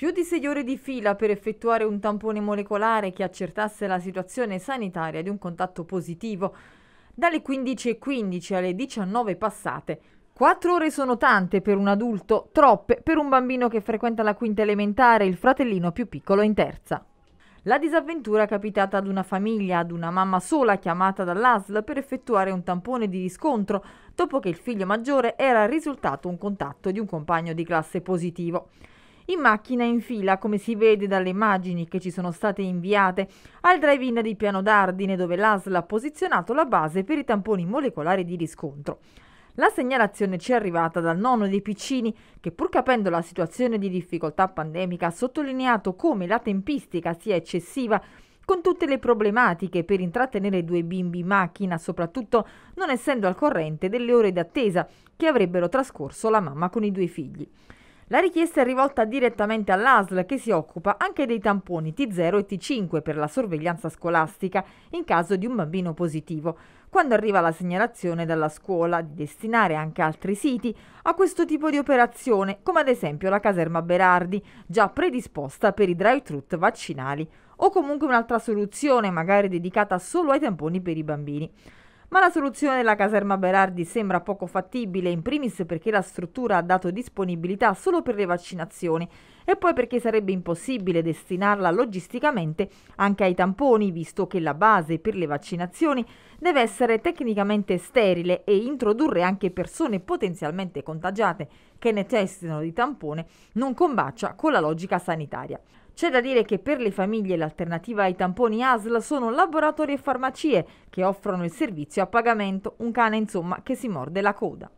Più di sei ore di fila per effettuare un tampone molecolare che accertasse la situazione sanitaria di un contatto positivo. Dalle 15.15 alle 19 passate. Quattro ore sono tante per un adulto, troppe per un bambino che frequenta la quinta elementare, il fratellino più piccolo in terza. La disavventura è capitata ad una famiglia, ad una mamma sola chiamata dall'ASL per effettuare un tampone di riscontro dopo che il figlio maggiore era risultato un contatto di un compagno di classe positivo in macchina in fila, come si vede dalle immagini che ci sono state inviate, al drive-in di Piano d'Ardine dove l'ASL ha posizionato la base per i tamponi molecolari di riscontro. La segnalazione ci è arrivata dal nonno dei piccini che pur capendo la situazione di difficoltà pandemica ha sottolineato come la tempistica sia eccessiva con tutte le problematiche per intrattenere due bimbi in macchina, soprattutto non essendo al corrente delle ore d'attesa che avrebbero trascorso la mamma con i due figli. La richiesta è rivolta direttamente all'ASL che si occupa anche dei tamponi T0 e T5 per la sorveglianza scolastica in caso di un bambino positivo. Quando arriva la segnalazione dalla scuola di destinare anche altri siti a questo tipo di operazione, come ad esempio la caserma Berardi, già predisposta per i drive-thru vaccinali, o comunque un'altra soluzione magari dedicata solo ai tamponi per i bambini. Ma la soluzione della caserma Berardi sembra poco fattibile, in primis perché la struttura ha dato disponibilità solo per le vaccinazioni e poi perché sarebbe impossibile destinarla logisticamente anche ai tamponi, visto che la base per le vaccinazioni deve essere tecnicamente sterile e introdurre anche persone potenzialmente contagiate che ne di tampone non combacia con la logica sanitaria. C'è da dire che per le famiglie l'alternativa ai tamponi ASL sono laboratori e farmacie che offrono il servizio a pagamento, un cane insomma che si morde la coda.